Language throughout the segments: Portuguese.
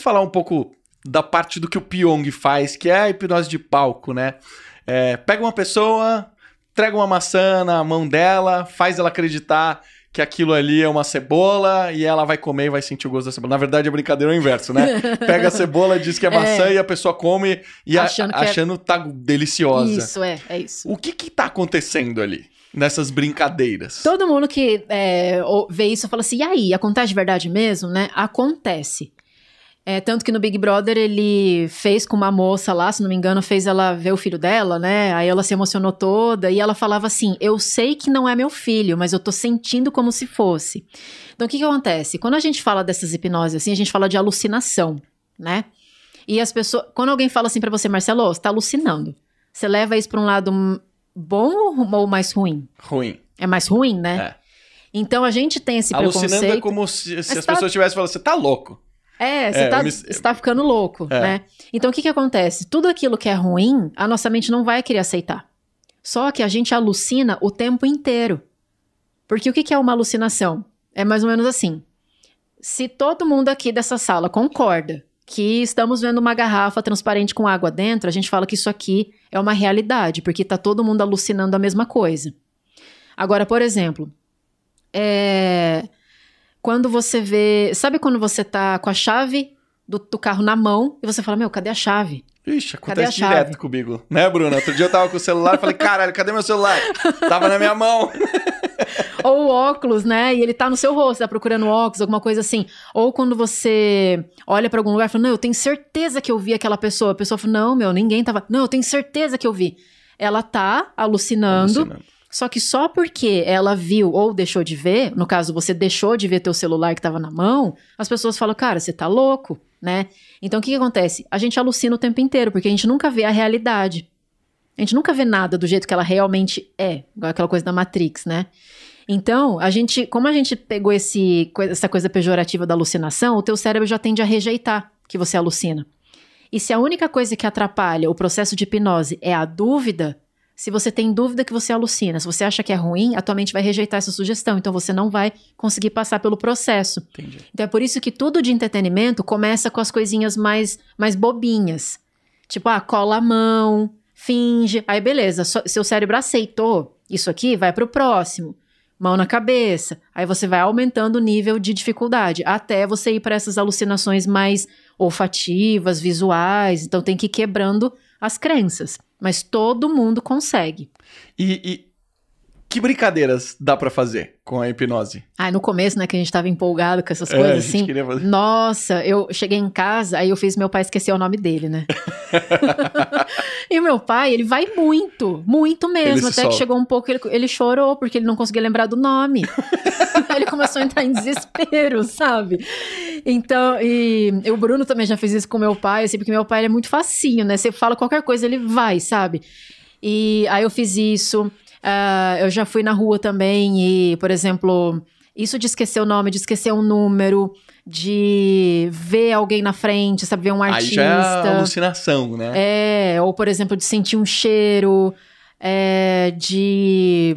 Vamos falar um pouco da parte do que o Pyong faz, que é a hipnose de palco, né? É, pega uma pessoa, entrega uma maçã na mão dela, faz ela acreditar que aquilo ali é uma cebola e ela vai comer e vai sentir o gosto da cebola. Na verdade, a é brincadeira é o inverso, né? Pega a cebola, diz que é, é. maçã é. e a pessoa come e achando, a, achando é... tá deliciosa. Isso, é, é isso. O que que tá acontecendo ali? Nessas brincadeiras. Todo mundo que é, vê isso fala assim: e aí, acontece de verdade mesmo, né? Acontece. É, tanto que no Big Brother ele fez com uma moça lá, se não me engano, fez ela ver o filho dela, né? Aí ela se emocionou toda e ela falava assim: Eu sei que não é meu filho, mas eu tô sentindo como se fosse. Então o que, que acontece? Quando a gente fala dessas hipnoses assim, a gente fala de alucinação, né? E as pessoas. Quando alguém fala assim para você, Marcelo, você tá alucinando. Você leva isso pra um lado bom ou mais ruim? Ruim. É mais ruim, né? É. Então a gente tem esse Alucinando é preconceito. Alucinando é como se, se as tá... pessoas tivessem falando, você tá louco. É, você é, tá, me... tá, ficando louco, é. né? Então o que que acontece? Tudo aquilo que é ruim, a nossa mente não vai querer aceitar. Só que a gente alucina o tempo inteiro. Porque o que que é uma alucinação? É mais ou menos assim. Se todo mundo aqui dessa sala concorda que estamos vendo uma garrafa transparente com água dentro, a gente fala que isso aqui é uma realidade, porque tá todo mundo alucinando a mesma coisa. Agora, por exemplo, é quando você vê. Sabe quando você tá com a chave do, do carro na mão e você fala, meu, cadê a chave? Ixi, acontece direto comigo, né, Bruna? Outro dia eu tava com o celular e falei, caralho, cadê meu celular? Tava na minha mão. Ou o óculos, né? E ele tá no seu rosto, tá procurando óculos, alguma coisa assim. Ou quando você olha para algum lugar e fala, não, eu tenho certeza que eu vi aquela pessoa. A pessoa fala, não, meu, ninguém tava. Não, eu tenho certeza que eu vi. Ela tá alucinando. alucinando. Só que só porque ela viu ou deixou de ver, no caso você deixou de ver teu celular que estava na mão, as pessoas falam, cara, você tá louco, né? Então o que, que acontece? A gente alucina o tempo inteiro, porque a gente nunca vê a realidade. A gente nunca vê nada do jeito que ela realmente é, igual aquela coisa da Matrix, né? Então, a gente, como a gente pegou esse, essa coisa pejorativa da alucinação, o teu cérebro já tende a rejeitar que você alucina. E se a única coisa que atrapalha o processo de hipnose é a dúvida, se você tem dúvida que você alucina, se você acha que é ruim, a tua mente vai rejeitar essa sugestão, então você não vai conseguir passar pelo processo. Entendi. Então é por isso que tudo de entretenimento começa com as coisinhas mais mais bobinhas. Tipo, ah, cola a mão, finge, aí beleza, so, seu cérebro aceitou isso aqui, vai para o próximo. Mão na cabeça. Aí você vai aumentando o nível de dificuldade até você ir para essas alucinações mais olfativas, visuais. Então tem que ir quebrando as crenças. Mas todo mundo consegue. E, e que brincadeiras dá para fazer com a hipnose? Ah, no começo, né, que a gente tava empolgado com essas é, coisas, assim. Nossa, eu cheguei em casa, aí eu fiz meu pai esquecer o nome dele, né? e meu pai, ele vai muito, muito mesmo. Até que chegou um pouco, ele, ele chorou, porque ele não conseguia lembrar do nome. ele começou a entrar em desespero, sabe? Então, e, e o Bruno também já fez isso com meu pai, assim, porque meu pai é muito facinho, né? Você fala qualquer coisa, ele vai, sabe? E aí eu fiz isso. Uh, eu já fui na rua também e, por exemplo, isso de esquecer o nome, de esquecer um número, de ver alguém na frente, sabe? Ver um artista. Aí já é alucinação, né? É, ou por exemplo, de sentir um cheiro, é, de.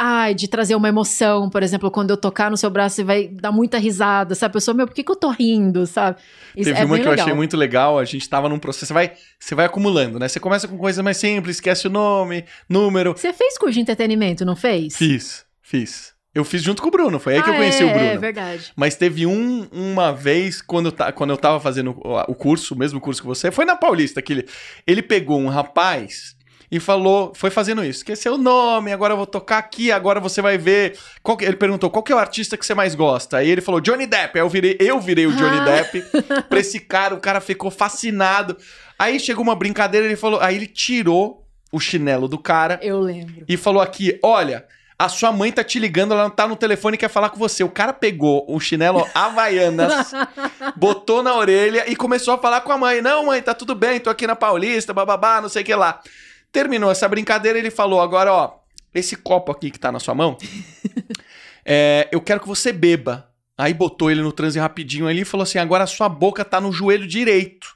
Ai, de trazer uma emoção, por exemplo, quando eu tocar no seu braço, você vai dar muita risada, sabe? A pessoa, meu, por que, que eu tô rindo, sabe? Isso Teve é uma que legal. eu achei muito legal, a gente tava num processo, você vai, você vai acumulando, né? Você começa com coisas mais simples, esquece o nome, número. Você fez curso de entretenimento, não fez? Fiz, fiz. Eu fiz junto com o Bruno, foi aí ah, que eu ah, conheci é, o é, Bruno. É verdade. Mas teve um, uma vez, quando, eu, quando eu tava fazendo o curso, o mesmo curso que você, foi na Paulista, que ele, ele pegou um rapaz e falou, foi fazendo isso, esqueceu o nome, agora eu vou tocar aqui, agora você vai ver. Que, ele perguntou qual que é o artista que você mais gosta. Aí ele falou Johnny Depp. Aí eu virei, eu virei o Johnny ah. Depp pra esse cara, o cara ficou fascinado. Aí chegou uma brincadeira, ele falou, aí ele tirou o chinelo do cara. Eu lembro. E falou aqui, olha, a sua mãe tá te ligando, ela não tá no telefone e quer falar com você. O cara pegou um chinelo Havaianas, botou na orelha e começou a falar com a mãe. Não, mãe, tá tudo bem, tô aqui na Paulista, bababá, não sei o que lá. Terminou essa brincadeira, ele falou: agora, ó, esse copo aqui que tá na sua mão, é, eu quero que você beba. Aí botou ele no transe rapidinho ali e falou assim: agora a sua boca tá no joelho direito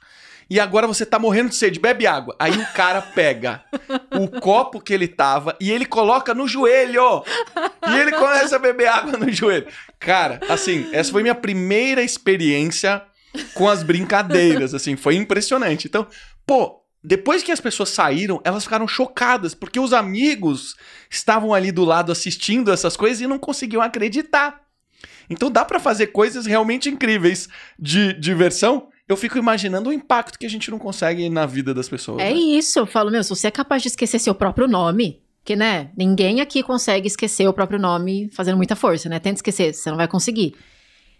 e agora você tá morrendo de sede, bebe água. Aí o cara pega o copo que ele tava e ele coloca no joelho. E ele começa a beber água no joelho. Cara, assim, essa foi minha primeira experiência com as brincadeiras, assim, foi impressionante. Então, pô, depois que as pessoas saíram, elas ficaram chocadas, porque os amigos estavam ali do lado assistindo essas coisas e não conseguiam acreditar. Então dá para fazer coisas realmente incríveis de diversão eu fico imaginando o impacto que a gente não consegue na vida das pessoas. É né? isso, eu falo, meu, se você é capaz de esquecer seu próprio nome, que, né, ninguém aqui consegue esquecer o próprio nome fazendo muita força, né? Tenta esquecer, você não vai conseguir.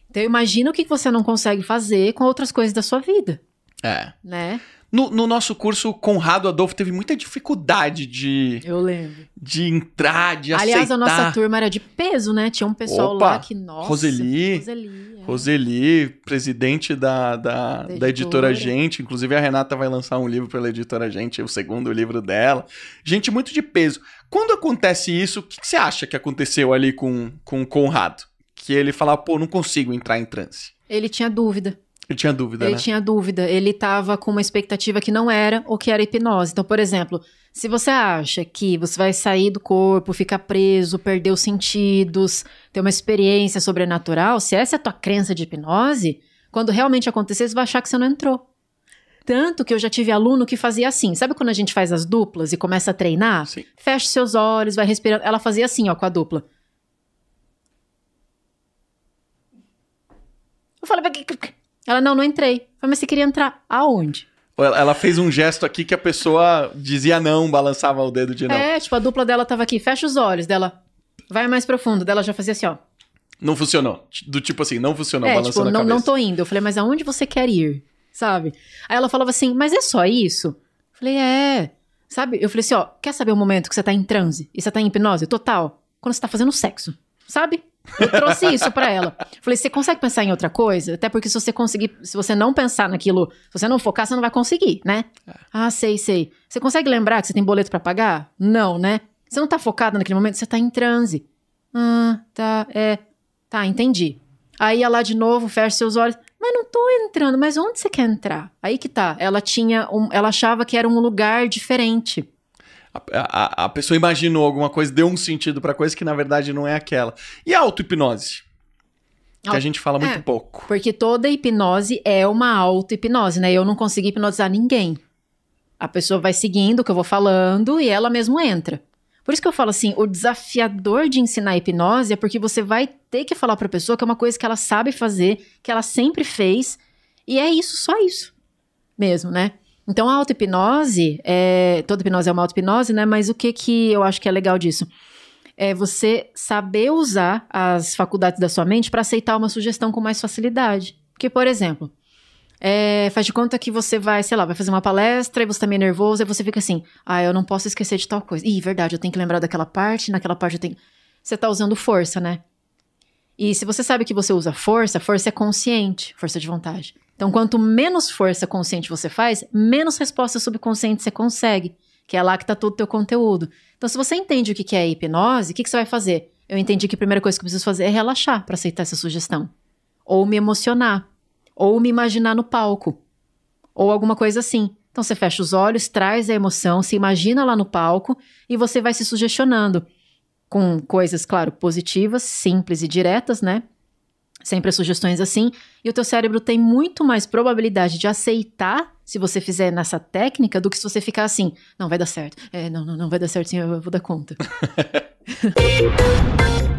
Então, imagina o que você não consegue fazer com outras coisas da sua vida. É. Né? No, no, nosso curso, o Conrado Adolfo teve muita dificuldade de. Eu lembro. De entrar, de Aliás, aceitar. Aliás, a nossa turma era de peso, né? Tinha um pessoal Opa, lá que. Nossa. Roseli. Roseli, é. Roseli presidente da, da, da, editora. Gente. Inclusive, a Renata vai lançar um livro pela editora Gente, o segundo livro dela. Gente, muito de peso. Quando acontece isso, o que, que você acha que aconteceu ali com, com o Conrado? Que ele falava, pô, não consigo entrar em transe. Ele tinha dúvida. Ele tinha dúvida, Ele né? tinha dúvida. Ele estava com uma expectativa que não era ou que era hipnose. Então, por exemplo, se você acha que você vai sair do corpo, ficar preso, perder os sentidos, ter uma experiência sobrenatural, se essa é a tua crença de hipnose, quando realmente acontecer, você vai achar que você não entrou. Tanto que eu já tive aluno que fazia assim. Sabe quando a gente faz as duplas e começa a treinar? Sim. Fecha seus olhos, vai respirando. Ela fazia assim, ó, com a dupla. Eu falei, ela, não, não entrei. Falei, mas você queria entrar aonde? Ela fez um gesto aqui que a pessoa dizia não, balançava o dedo de não. É, tipo, a dupla dela tava aqui, fecha os olhos dela. Vai mais profundo. Dela já fazia assim, ó. Não funcionou. Do tipo assim, não funcionou, é, balançando tipo, não, não tô indo. Eu falei, mas aonde você quer ir? Sabe? Aí ela falava assim, mas é só isso? Eu falei, é. Sabe? Eu falei assim, ó, quer saber o momento que você tá em transe? E você tá em hipnose? Total. Quando você tá fazendo sexo. Sabe? Eu trouxe isso para ela. Falei, você consegue pensar em outra coisa? Até porque se você conseguir, se você não pensar naquilo, se você não focar, você não vai conseguir, né? É. Ah, sei, sei. Você consegue lembrar que você tem boleto para pagar? Não, né? Você não tá focado naquele momento, você tá em transe. Ah, tá, é. Tá, entendi. Aí ela de novo, fecha seus olhos. Mas não tô entrando, mas onde você quer entrar? Aí que tá. Ela tinha um, ela achava que era um lugar diferente a, a, pessoa imaginou alguma coisa, deu um sentido para coisa que na verdade não é aquela. E a auto-hipnose? que a gente fala muito é, pouco. Porque toda hipnose é uma auto-hipnose, né? Eu não consegui hipnotizar ninguém. A pessoa vai seguindo o que eu vou falando e ela mesmo entra. Por isso que eu falo assim, o desafiador de ensinar hipnose é porque você vai ter que falar para a pessoa que é uma coisa que ela sabe fazer, que ela sempre fez, e é isso, só isso mesmo, né? Então, a auto-hipnose, é, toda hipnose é uma auto-hipnose, né? Mas o que, que eu acho que é legal disso? É você saber usar as faculdades da sua mente para aceitar uma sugestão com mais facilidade. Porque, por exemplo, é, faz de conta que você vai, sei lá, vai fazer uma palestra e você tá meio nervoso e você fica assim, ah, eu não posso esquecer de tal coisa. Ih, verdade, eu tenho que lembrar daquela parte, naquela parte eu tenho... Você tá usando força, né? E se você sabe que você usa força, força é consciente, força de vontade. Então, quanto menos força consciente você faz, menos resposta subconsciente você consegue, que é lá que está todo o teu conteúdo. Então, se você entende o que é hipnose, o que, que você vai fazer? Eu entendi que a primeira coisa que eu preciso fazer é relaxar para aceitar essa sugestão. Ou me emocionar. Ou me imaginar no palco. Ou alguma coisa assim. Então você fecha os olhos, traz a emoção, se imagina lá no palco e você vai se sugestionando com coisas, claro, positivas, simples e diretas, né? sempre sugestões assim, e o teu cérebro tem muito mais probabilidade de aceitar se você fizer nessa técnica do que se você ficar assim, não vai dar certo. É, não, não, não vai dar certo sim, eu vou dar conta.